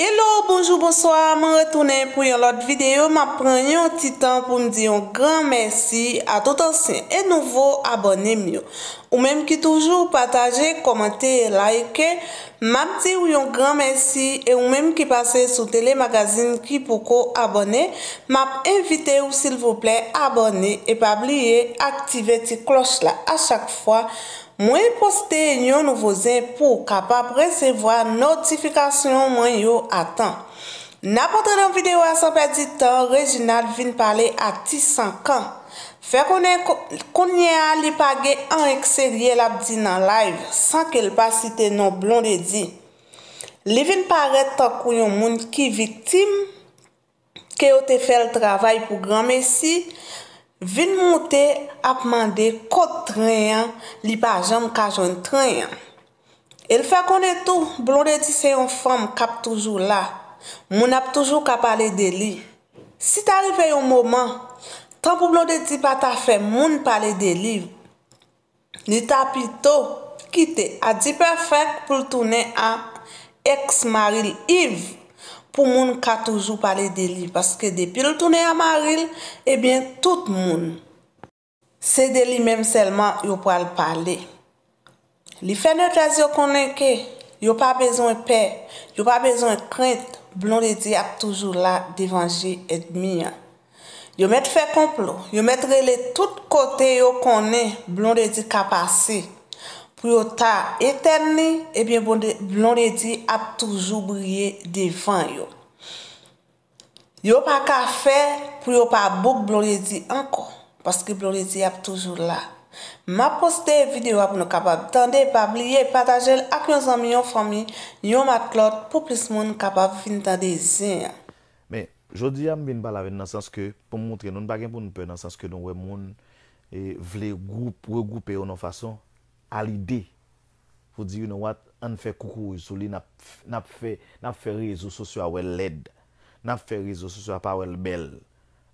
Hello, bonjou, bonsoi, mwen retounen pou yon lot videyo, mwen pren yon titan pou mdi yon gran mersi a tout ansin e nouvo abonem yo. Ou menm ki toujou pataje, komante, like, mwenm di yon gran mersi e ou menm ki pase sou telemagazin ki pou ko abonem, mwenm evite ou sil vople abonem e pa bliye aktive ti klos la a chak fwa. Mwen poste yon nouvo zin pou kapap resevo a notifikasyon mwen yo atan. Na potre don videwa san pe di tan, Reginald vin pale a ti sankan. Fè konen konye a li page an ekse li el ap di nan live, san ke l pa site non blon de di. Li vin pare to kou yon moun ki vitim, ke yo te fel travay pou gran mesi, Vin moutè ap mande kot treyan li pa jom kajon treyan. El fè konen tou, blondè di se yon fèm kap toujou la, moun ap toujou kap pale de li. Si t'arive yon mouman, tan pou blondè di pata fè moun pale de li, ni tapito ki te adi perfèk pou tounen ap eks maril yiv. pou moun ka toujou pale deli, paske depil toune a maril, ebyen tout moun. Se deli menm selman, yo pal pale. Li fène tas yo konen ke, yo pa bezon pe, yo pa bezon krent, blon de di ak toujou la devanji et mi. Yo met fè komplo, yo met rele tout kote yo konen, blon de di ka pase. pou yo ta eterni, ebyen blon bon redi ap toujou brye devan yo. Yo pa ka fe, pou yo pa bok blon redi anko, paske blon redi ap toujou la. Ma poste videwa pou nou kapap tande, pa blye pataje ak yon zami, yon fami, yon matlot pou plis moun kapap fin tan de zin. Me, jodi yon bin balave nan sanske pou mwontre, non bagen pou nou pe nan sanske nou we moun e vle goup, regoupe yo nan fason. Alide. Fou di, you know what? An fe koukou yisou li. Nap fe rezo sosyo a wel led. Nap fe rezo sosyo a pa wel bel.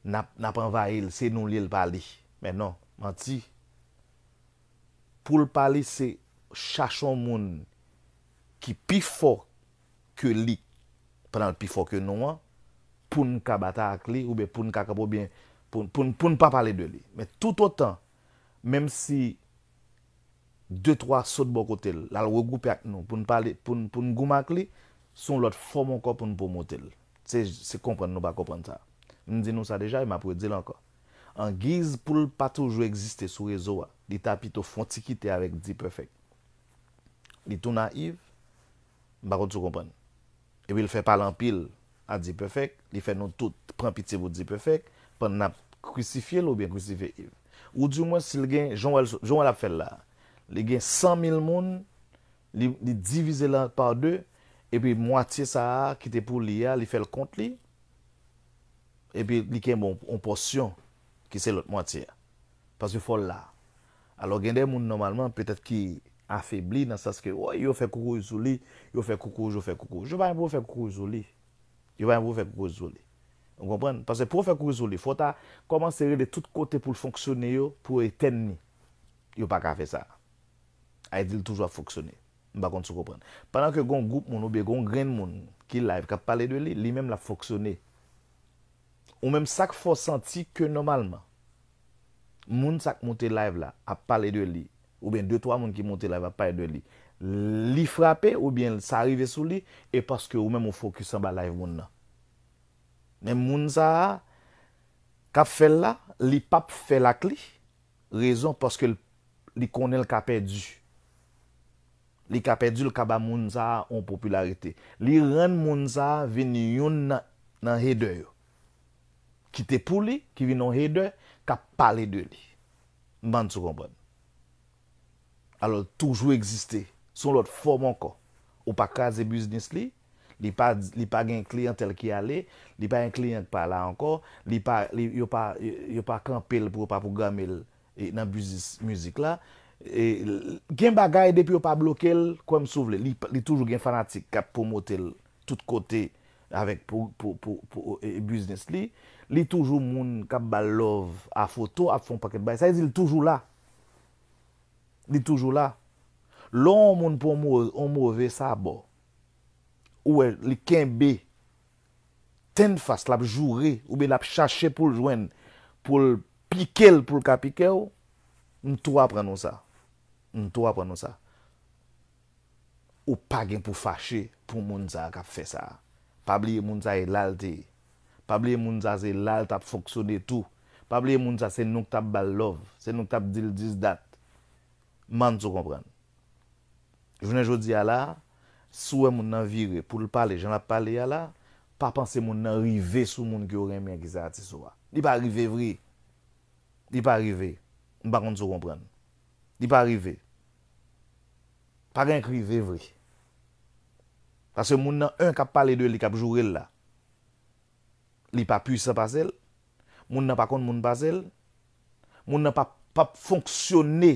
Nap anva il. Se nou li el pali. Menon, manti. Poul pali se chachon moun ki pifo ke li. Pendan pifo ke nou an. Poun kabata ak li. Poun pa pali de li. Tout otan. Mem si deux, trois sauts de bon côté, là, le regrouper avec nous, pour nous parler, pour, pour nous goumacler, sont l'autre forme encore pour nous promoter. C'est comprendre, nous pas comprendre ça. Nous disons ça déjà, Il m'a pour dire encore. En guise pour ne pas toujours exister sur le réseau, les tapis plutôt fontiquité avec dit perfect. Les tout naïfs, par contre, comprendre. Et puis, il fait pas l'empile à dit perfect, il fait nous tout prendre pitié pour dit perfect, pendant crucifier ou bien crucifier Ou du moins, s'il gagne, jean Jean a fait là. Il y a 100 000 personnes. Il a divisé par deux. Et puis, la moitié ça, qui était pour l'IA il fait le compte. Et puis, il a gagné une portion, qui c'est la moitié. Parce qu'il faut là Alors, il y a des personnes, normalement, peut-être qui affaibli dans le sens que, oh, il fait coucou, il fait Il fait coucou, je fait coucou. Je ne vais pas faire coucou, il fait Je ne vais pas faire coucou, il fait Parce que pour faire coucou, il faut commencer de toutes côtés pour fonctionner, pour éteindre. Il n'a pas faire ça. Haïti toujours fonctionné. Par se comprendre. Pendant que un groupe ou un grain monde qui live, qui parlé de lui, lui-même l'a fonctionné. Ou même ça qu'il faut sentir que normalement, moun qui monter live là, a parlé de lui, ou bien deux, trois personnes qui ont live a parlé de lui, li frappé ou bien ça arrive sur lui, et parce que ou même on focus en bas live moun là. Mais moun ça, qu'a fait là, li pas fait la clé, raison parce que li connaît le cas perdu li ka perdu le kaba moun sa en popularité. Li rend moun sa vini yon nan, nan header yo. Ki te pou li, ki vini nan header, ka pale de li. Mban sou kompren. Alors toujou existe. Son lot form anko. Ou pa kaze business li, li pa, li pa gen klientel ki ale, li pa gen klient pa la anko, li pa, li, yo pa, yo pa kampel pou pa pou gamel e, nan business, musique la, E, gen bagay depyo pa blokel kwen m souvle, li toujou gen fanatik kap pou motel tout kote avèk pou e, business li, li toujou moun kap ba love a foto ap fon paket bay, sa e zil toujou la li toujou la lò moun pou mou mou ve sa bo ouè, e, li ken be ten fas lap jure oube lap chache pou jwen pou pikel pou kapike ou m tou ap prenon sa Un to ap anon sa. Ou pa gen pou fache pou moun sa kap fe sa. Pa bliye moun sa e lal te. Pa bliye moun sa se lal tap foksyone tou. Pa bliye moun sa se nouk tap balov. Se nouk tap dil diz dat. Man sou kompren. Jwene jwodi a la. Sou e moun nan vire pou lpale. Jwene lpale a la. Pa panse moun nan rive sou moun kyo remen ki sa ati sou a. Di pa rive vri. Di pa rive. Mba kon sou kompren. Di pa rive. pa gen kri vevri. Pase moun nan un kap pale de li kap jurel la, li pa puse sa pasel, moun nan pa kont moun pasel, moun nan pa pa fonksyonne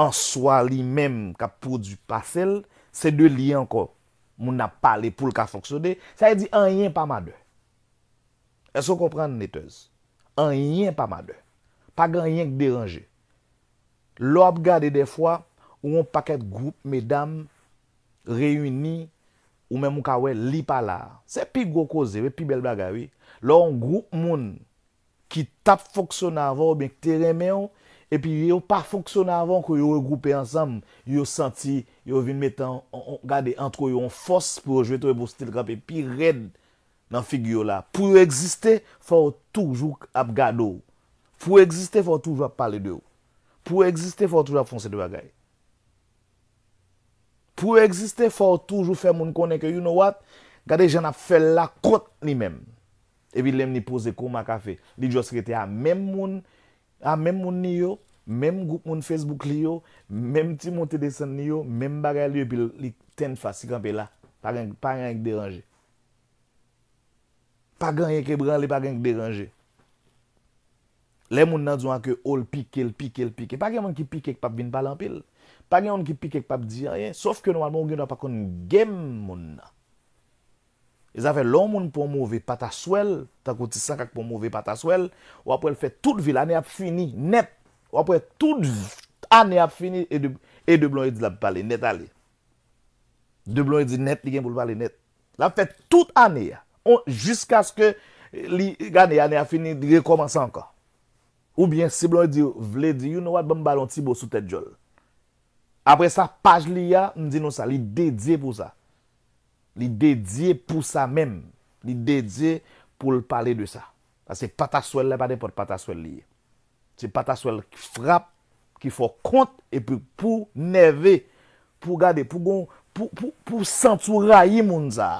an swa li men kap produ pasel, se de li anko, moun nan pale pou l ka fonksyonne, sa e di an yin pa ma de. E so kompran netez, an yin pa ma de, pa gen an yin k deranje. Lo ap gade de fwa, ou yon paket group medam, reyuni, ou men mou kawe li pala. Se pi gwo koze, ve pi bel blaga we, lo yon group moun ki tap fokson avon, men ki te reme yon, e pi yon pa fokson avon ko yon regroupe ansam, yon senti, yon vin metan, yon gade antro yon fos, pou yon jwetowe pou stil grape, pi red nan figyo la. Pou yon egziste, fwa ou toujou ap gade ou. Pou yon egziste, fwa ou toujou ap pale de ou. Prou existè fòr toujou ap fonsè dwa gaye. Prou existè fòr toujou fè moun konen ke you know what? Gade jen ap fè la kot ni men. Evi lem ni pose koma kafe. Li jòs kete a men moun, a men moun ni yo, men moun group moun Facebook li yo, men mouti desan ni yo, men bagay li yo pi li ten fasi kampe la. Pa gen yon yon deranje. Pa gen yon kebran li, pa gen yon deranje. Le moun nan diyon anke ou l'pike, l'pike, l'pike. Pa gen moun ki pike ek pap bin palan pil. Pa gen moun ki pike ek pap diyan yen. Sof ke nou an moun gen apakoun gen moun nan. E zafè loun moun pou mouve pata swel. Tako ti sakak pou mouve pata swel. Ou apwe l'fèt tout vil. Ane ap fini net. Ou apwe tout ane ap fini. E de e blon yi di la pali net ale. De blon yi di net li gen pou pali net. La fèt tout ane ya. Jusk aske li gane ane ap fini. Di rekomansa anka. Ou byen si blon yo di, vle di, you know what, ban balon ti bo sou tet jol. Apre sa, paj li ya, m di nou sa, li dedye pou sa. Li dedye pou sa men. Li dedye pou l'pale de sa. Sa se pataswel la, pa de pot pataswel li. Se pataswel ki frap, ki fò kont, e pou neve, pou gade, pou goun, pou santoura yi moun sa.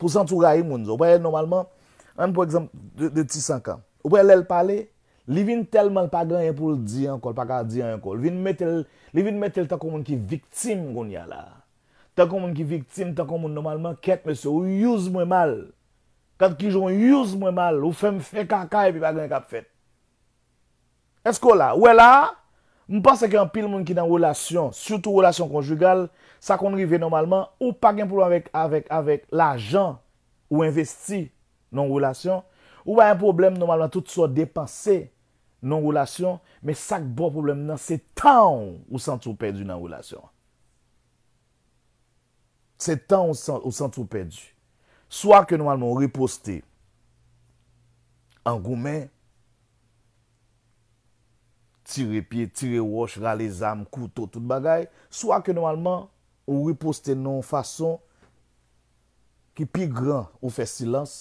Pou santoura yi moun sa. Ou baye normalman, an pou eksem, de ti sankan, Ou pou el el pale, li vin telman pa gran yon pou di an kol, pa ka di an kol. Li vin metel takon moun ki viktim kon yon ya la. Takon moun ki viktim, takon moun normalman ket mese ou yuz mwen mal. Kat ki joun yuz mwen mal, ou fem fe kaka e pi pa gran kap fet. Esko la? Ou e la? Mou pase ki an pil moun ki nan relasyon, suto relasyon konjugal, sa kon rive normalman ou pa gen pou avèk avèk avèk l'ajan ou investi nan relasyon, Ou bayan problem, normalman, tout sou a depanse nan roulasyon, me sak bo problem nan, se tan ou san tou perdi nan roulasyon. Se tan ou san tou perdi. Soa ke normalman, ou riposte an goumen, tire pie, tire wosh, rale zam, kouto, tout bagay, soa ke normalman, ou riposte nan fason ki pi gran ou fe silans,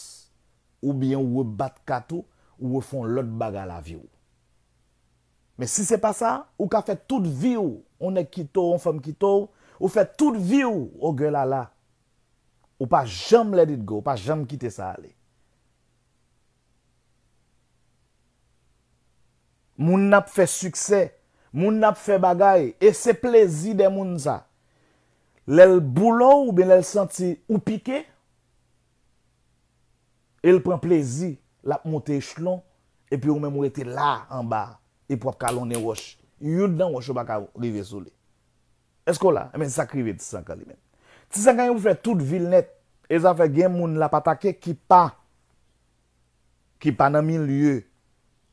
ou byen ou we bat katou, ou we fon lot bagay la vi ou. Men si se pa sa, ou ka fè tout vi ou, ou ne kitou, ou fè m kitou, ou fè tout vi ou, ou pa jam let it go, ou pa jam kite sa ale. Moun nap fè suksè, moun nap fè bagay, e se plezi de moun sa. Lèl boulou, ou bè lèl senti ou pike, El pren plezi la moutè chlon epi ou mè mou rete la an eh ba epi wap kalonè wòsh. Youn dan wòsh wak a rive soule. Esko la? Emen sakrive ti sankan li men. Ti sankan yon pou fè tout vil net ez a fè gen moun la patake ki pa ki pa nan mi lye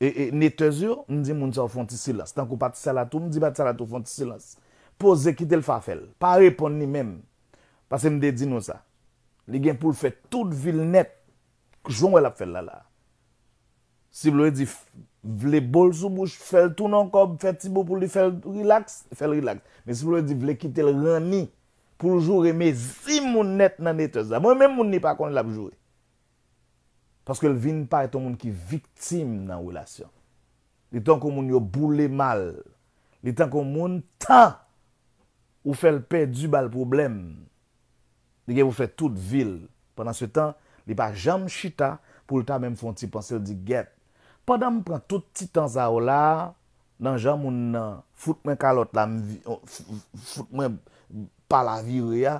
e netezyo mdè moun tsa ou fonti silas. Tankou pati salatou mdè pati salatou fonti silas. Po zekite l fafel. Pa repon ni men. Pasè mdè di nou sa. Li gen pou fè tout vil net Joun wè l ap fè l lala. Si wè l wè di vle bol sou bouch fè l tou nan kob fè tibou pou li fè l relax, fè l relax. Men si wè l wè di vle kite l rani pou l jou reme zi moun net nan ete za. Mwen men moun ni pa kon l ap jou. Paske l vin pa ete moun ki viktim nan wè l asyon. Li tan kon moun yo boule mal. Li tan kon moun tan ou fè l pè du bal problem. Li gen wè fè tout vil. Pendan se tan... Li pa jam chita pou luta mèm fon ti pansel di get. Padam pran tout ti tan za ou la, nan jam moun nan, fout mè kalot la mvi, fout mè pala viwe ya,